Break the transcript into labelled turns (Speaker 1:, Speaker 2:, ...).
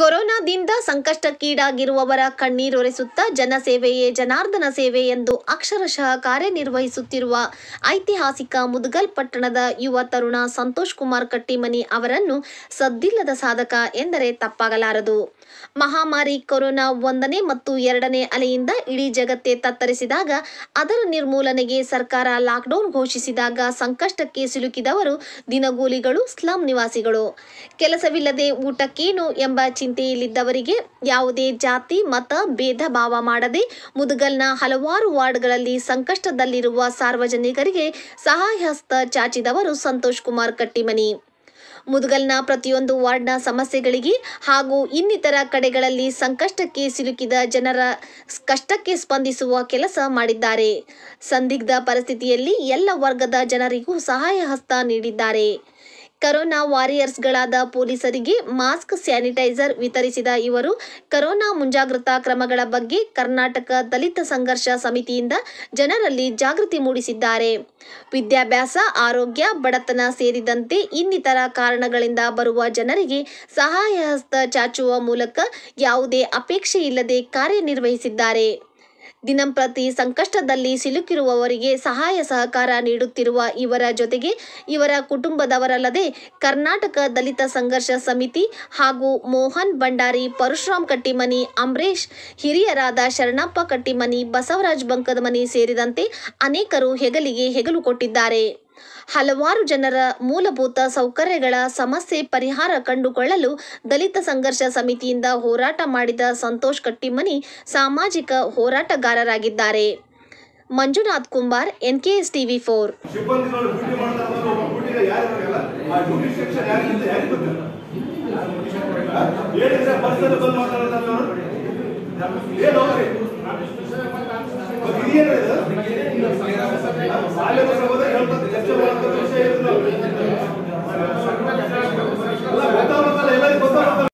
Speaker 1: ಕೊರೋನಾದಿಂದ ಸಂಕಷ್ಟಕ್ಕೀಡಾಗಿರುವವರ ಕಣ್ಣೀರೊರೆಸುತ್ತಾ ಜನಸೇವೆಯೇ ಜನಾರ್ದನ ಸೇವೆ ಎಂದು ಅಕ್ಷರಶಃ ಕಾರ್ಯನಿರ್ವಹಿಸುತ್ತಿರುವ ಐತಿಹಾಸಿಕ ಮುದಗಲ್ ಪಟ್ಟಣದ ಯುವ ತರುಣ ಸಂತೋಷ್ ಕುಮಾರ್ ಕಟ್ಟಿಮನಿ ಅವರನ್ನು ಸದ್ದಿಲ್ಲದ ಸಾಧಕ ಎಂದರೆ ತಪ್ಪಾಗಲಾರದು ಮಹಾಮಾರಿ ಕೊರೋನಾ ಒಂದನೇ ಮತ್ತು ಎರಡನೇ ಅಲೆಯಿಂದ ಇಡೀ ಜಗತ್ತೇ ತತ್ತರಿಸಿದಾಗ ಅದರ ನಿರ್ಮೂಲನೆಗೆ ಸರ್ಕಾರ ಲಾಕ್ಡೌನ್ ಘೋಷಿಸಿದಾಗ ಸಂಕಷ್ಟಕ್ಕೆ ಸಿಲುಕಿದವರು ದಿನಗೂಲಿಗಳು ಸ್ಲಂ ನಿವಾಸಿಗಳು ಕೆಲಸವಿಲ್ಲದೆ ಊಟಕ್ಕೇನು ಎಂಬ ಚಿಂತೆಯಲ್ಲಿದ್ದವರಿಗೆ ಯಾವುದೇ ಜಾತಿ ಮತ ಭೇದ ಭಾವ ಮಾಡದೆ ಮುದುಗಲ್ನ ಹಲವಾರು ವಾರ್ಡ್ಗಳಲ್ಲಿ ಸಂಕಷ್ಟದಲ್ಲಿರುವ ಸಾರ್ವಜನಿಕರಿಗೆ ಸಹಾಯಹಸ್ತ ಚಾಚಿದವರು ಸಂತೋಷ್ ಕುಮಾರ್ ಕಟ್ಟಿಮನಿ ಮುದುಗಲ್ನ ಪ್ರತಿಯೊಂದು ವಾರ್ಡ್ನ ಸಮಸ್ಯೆಗಳಿಗೆ ಹಾಗೂ ಇನ್ನಿತರ ಕಡೆಗಳಲ್ಲಿ ಸಂಕಷ್ಟಕ್ಕೆ ಸಿಲುಕಿದ ಜನರ ಕಷ್ಟಕ್ಕೆ ಸ್ಪಂದಿಸುವ ಕೆಲಸ ಮಾಡಿದ್ದಾರೆ ಸಂದಿಗ್ಧ ಪರಿಸ್ಥಿತಿಯಲ್ಲಿ ಎಲ್ಲ ವರ್ಗದ ಜನರಿಗೂ ಸಹಾಯ ಹಸ್ತ ನೀಡಿದ್ದಾರೆ ಕರೋನಾ ವಾರಿಯರ್ಸ್ಗಳಾದ ಪೊಲೀಸರಿಗೆ ಮಾಸ್ಕ್ ಸ್ಯಾನಿಟೈಸರ್ ವಿತರಿಸಿದ ಇವರು ಕರೋನಾ ಮುಂಜಾಗ್ರತಾ ಕ್ರಮಗಳ ಬಗ್ಗೆ ಕರ್ನಾಟಕ ದಲಿತ ಸಂಘರ್ಷ ಸಮಿತಿಯಿಂದ ಜನರಲ್ಲಿ ಜಾಗೃತಿ ಮೂಡಿಸಿದ್ದಾರೆ ವಿದ್ಯಾಭ್ಯಾಸ ಆರೋಗ್ಯ ಬಡತನ ಸೇರಿದಂತೆ ಇನ್ನಿತರ ಕಾರಣಗಳಿಂದ ಬರುವ ಜನರಿಗೆ ಸಹಾಯ ಹಸ್ತ ಚಾಚುವ ಮೂಲಕ ಯಾವುದೇ ಅಪೇಕ್ಷೆ ಇಲ್ಲದೆ ಕಾರ್ಯನಿರ್ವಹಿಸಿದ್ದಾರೆ ದಿನಂಪ್ರತಿ ಸಂಕಷ್ಟದಲ್ಲಿ ಸಿಲುಕಿರುವವರಿಗೆ ಸಹಾಯ ಸಹಕಾರ ನೀಡುತ್ತಿರುವ ಇವರ ಜೊತೆಗೆ ಇವರ ಕುಟುಂಬದವರಲ್ಲದೆ ಕರ್ನಾಟಕ ದಲಿತ ಸಂಘರ್ಷ ಸಮಿತಿ ಹಾಗೂ ಮೋಹನ್ ಭಂಡಾರಿ ಪರಶುರಾಮ್ ಕಟ್ಟಿಮನಿ ಅಂಬರೀಶ್ ಹಿರಿಯರಾದ ಶರಣಪ್ಪ ಕಟ್ಟಿಮನಿ ಬಸವರಾಜ್ ಬಂಕದಮನಿ ಸೇರಿದಂತೆ ಅನೇಕರು ಹೆಗಲಿಗೆ ಹೆಗಲು ಕೊಟ್ಟಿದ್ದಾರೆ ಹಲವಾರು ಜನರ ಮೂಲಭೂತ ಸೌಕರ್ಯಗಳ ಸಮಸ್ಯೆ ಪರಿಹಾರ ಕಂಡುಕೊಳ್ಳಲು ದಲಿತ ಸಂಘರ್ಷ ಸಮಿತಿಯಿಂದ ಹೋರಾಟ ಮಾಡಿದ ಸಂತೋಷ್ ಕಟ್ಟಿಮನಿ ಸಾಮಾಜಿಕ ಹೋರಾಟಗಾರರಾಗಿದ್ದಾರೆ Manjunath Kumbar NKS TV four